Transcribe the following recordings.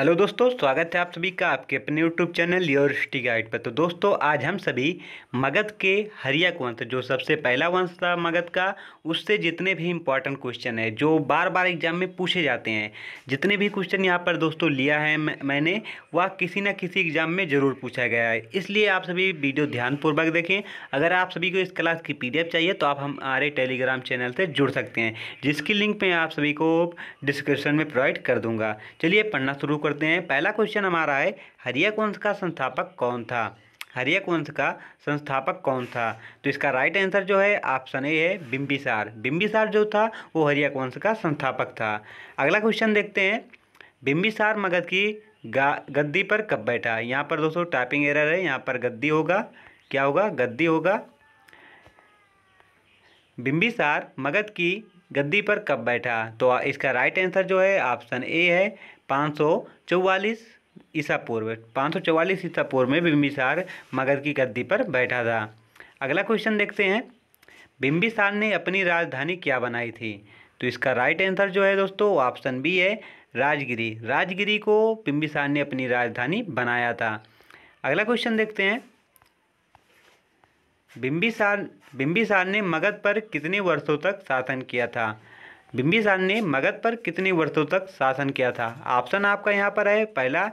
hello दोस्तों स्वागत है आप सभी का आपके अपने YouTube channel your study guide पर तो दोस्तों आज हम सभी मगध के हरियक वंश तो जो सबसे पहला वंश था मगध का उससे जितने भी इम्पॉर्टेंट क्वेश्चन है जो बार बार एग्जाम में पूछे जाते हैं जितने भी क्वेश्चन यहाँ पर दोस्तों लिया है मैंने वह किसी न किसी एग्जाम में ज़रूर पूछा गया है इसलिए आप सभी वीडियो ध्यानपूर्वक देखें अगर आप सभी को इस क्लास की पी चाहिए तो आप हमारे टेलीग्राम चैनल से जुड़ सकते हैं जिसकी लिंक मैं आप सभी को डिस्क्रिप्शन में प्रोवाइड कर दूँगा चलिए पढ़ना शुरू करते हैं पहला क्वेश्चन हमारा है हरियक वंश का संस्थापक कौन था हरियक वंश का संस्थापक कौन था तो इसका राइट आंसर जो है ऑप्शन ए है बिम्बिसार बिम्बिसार जो था वो हरियक वंश का संस्थापक था अगला क्वेश्चन देखते हैं बिम्बिसार मगध की गद्दी पर कब बैठा यहाँ पर दोस्तों टाइपिंग एरर है यहाँ पर गद्दी होगा क्या होगा गद्दी होगा बिम्बिसार मगध की गद्दी पर कब बैठा तो इसका राइट आंसर जो है ऑप्शन ए है पाँच सौ ईसा पूर्व पाँच सौ चौवालीस ईसा पूर्व में बिम्बिसार मगध की गद्दी पर बैठा था अगला क्वेश्चन देखते हैं बिम्बिसार ने अपनी राजधानी क्या बनाई थी तो इसका राइट आंसर जो है दोस्तों ऑप्शन बी है राजगिरी राजगिरी को बिम्बिसार ने अपनी राजधानी बनाया था अगला क्वेश्चन देखते हैं बिंबिसार बिम्बिसार ने मगध पर कितने वर्षों तक शासन किया था बिम्बिसार ने मगध पर कितने वर्षों तक शासन किया था ऑप्शन आपका यहाँ पर है पहला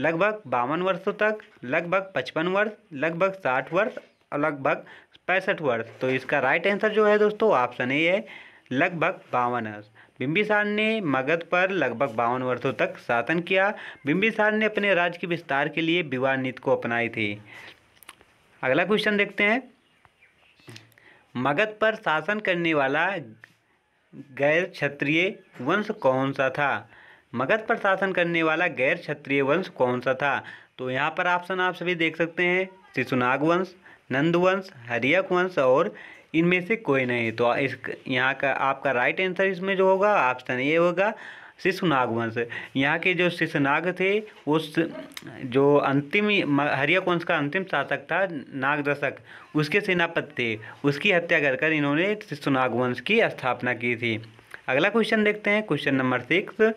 लगभग बावन वर्षों तक लगभग पचपन वर्ष लगभग साठ वर्ष और लगभग पैंसठ वर्ष तो इसका राइट आंसर जो है दोस्तों ऑप्शन ए है लगभग बावन वर्ष बिम्बिसार ने मगध पर लगभग बावन वर्षों तक शासन किया बिम्बिसार ने अपने राज्य के विस्तार के लिए विवाह नीति को अपनाई थी अगला क्वेश्चन देखते हैं मगध पर शासन करने वाला गैर क्षत्रिय वंश कौन सा था मगध पर शासन करने वाला गैर क्षत्रिय वंश कौन सा था तो यहाँ पर ऑप्शन आप सभी देख सकते हैं शिशुनाग वंश नंद वंश हरियक वंश और इनमें से कोई नहीं तो इस यहाँ का आपका राइट आंसर इसमें जो होगा ऑप्शन ए होगा शिशुनाग वंश यहाँ के जो शिशुनाग थे उस जो अंतिम हरियक वंश का अंतिम शासक था नागदशक उसके सेनापति थे उसकी हत्या कर कर इन्होंने शिशुनाग वंश की स्थापना की थी अगला क्वेश्चन देखते हैं क्वेश्चन नंबर सिक्स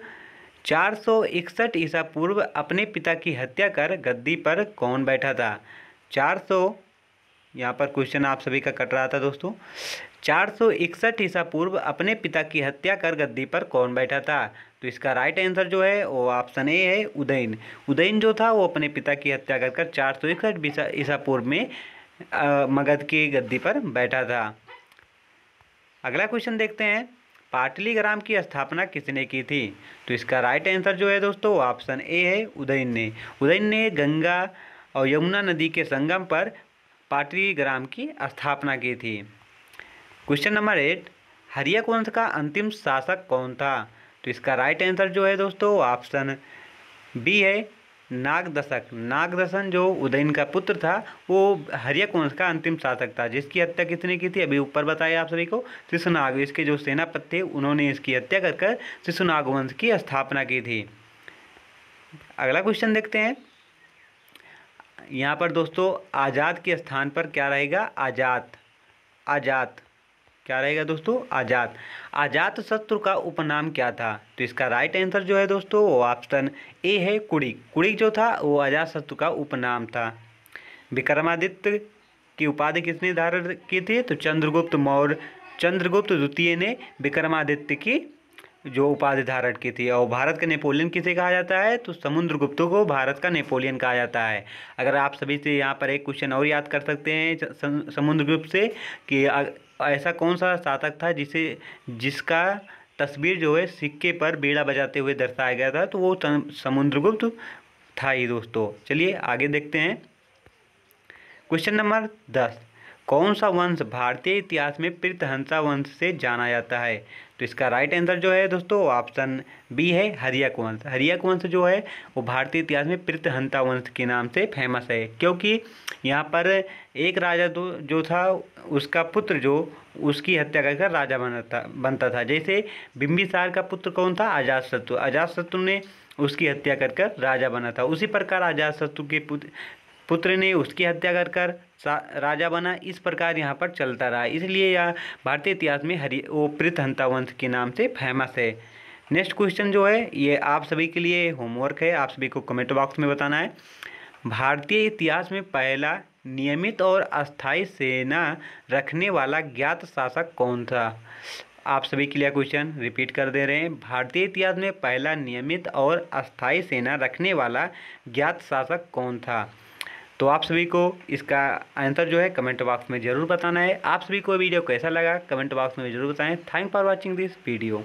चार सौ इकसठ ईसा पूर्व अपने पिता की हत्या कर गद्दी पर कौन बैठा था चार सौ यहाँ पर क्वेश्चन आप सभी का कट रहा था दोस्तों चार सौ इकसठ ईसा पूर्व अपने पिता की हत्या कर गद्दी पर कौन बैठा था तो इसका राइट आंसर जो है वो ऑप्शन ए है उदयन उदयन जो था वो अपने पिता की हत्या कर कर चार सौ इकसठ ईसा पूर्व में मगध की गद्दी पर बैठा था अगला क्वेश्चन देखते हैं पाटली ग्राम की स्थापना किसने की थी तो इसका राइट आंसर जो है दोस्तों ऑप्शन ए है उदयन ने उदयन ने गंगा और यमुना नदी के संगम पर पाटली ग्राम की स्थापना की थी क्वेश्चन नंबर एट हरिया कुंथ का अंतिम शासक कौन था तो इसका राइट आंसर जो है दोस्तों ऑप्शन बी है नागदशक नागदशन जो उदयन का पुत्र था वो हरिया वंश का अंतिम शासक था जिसकी हत्या किसने की थी अभी ऊपर बताया आप सभी को शिशुनाग इसके जो सेनापति थे उन्होंने इसकी हत्या कर कर शिशुनाग वंश की स्थापना की थी अगला क्वेश्चन देखते हैं यहाँ पर दोस्तों आज़ाद के स्थान पर क्या रहेगा आज़ाद आज़ाद क्या रहेगा दोस्तों आज़ाद आज़ाद शत्रु का उपनाम क्या था तो इसका राइट आंसर जो है दोस्तों वो ऑप्शन ए है कुड़िक कुड़िक जो था वो आज़ाद शत्रु का उपनाम था विक्रमादित्य की उपाधि किसने धारण की थी तो चंद्रगुप्त मौर्य चंद्रगुप्त द्वितीय ने विक्रमादित्य की जो उपाधि धारण की थी और भारत का नेपोलियन किसे कहा जाता है तो समुद्रगुप्त को भारत का नेपोलियन कहा जाता है अगर आप सभी से यहाँ पर एक क्वेश्चन और याद कर सकते हैं समुद्रगुप्त से कि तो ऐसा कौन सा शासक था जिसे जिसका तस्वीर जो है सिक्के पर बेड़ा बजाते हुए दर्शाया गया था तो वो समुद्रगुप्त था ही दोस्तों चलिए आगे देखते हैं क्वेश्चन नंबर दस कौन सा वंश भारतीय इतिहास में पृथहंसा वंश से जाना जाता है तो इसका राइट आंसर जो है दोस्तों ऑप्शन बी है हरियक वंश हरियक वंश जो है वो भारतीय इतिहास में पृथहंता वंश के नाम से फेमस है क्योंकि यहाँ पर एक राजा दो जो था उसका पुत्र जो उसकी हत्या करके राजा बना था बनता था जैसे बिम्बिसार का पुत्र कौन था अजात शत्रु अजात शत्रु ने उसकी हत्या कर कर राजा बना था उसी प्रकार अजात शत्रु के पुत्र पुत्र ने उसकी हत्या कर कर राजा बना इस प्रकार यहाँ पर चलता रहा इसलिए यह भारतीय इतिहास में हरि वो हंता वंश के नाम से फेमस है नेक्स्ट क्वेश्चन जो है ये आप सभी के लिए होमवर्क है आप सभी को कमेंट बॉक्स में बताना है भारतीय इतिहास में पहला नियमित और अस्थायी सेना रखने वाला ज्ञात शासक कौन था आप सभी के लिए क्वेश्चन रिपीट कर दे रहे हैं भारतीय इतिहास में पहला नियमित और अस्थायी सेना रखने वाला ज्ञात शासक कौन था तो आप सभी को इसका आंसर जो है कमेंट बॉक्स में ज़रूर बताना है आप सभी को वीडियो कैसा लगा कमेंट बॉक्स में ज़रूर बताएं thank for watching this video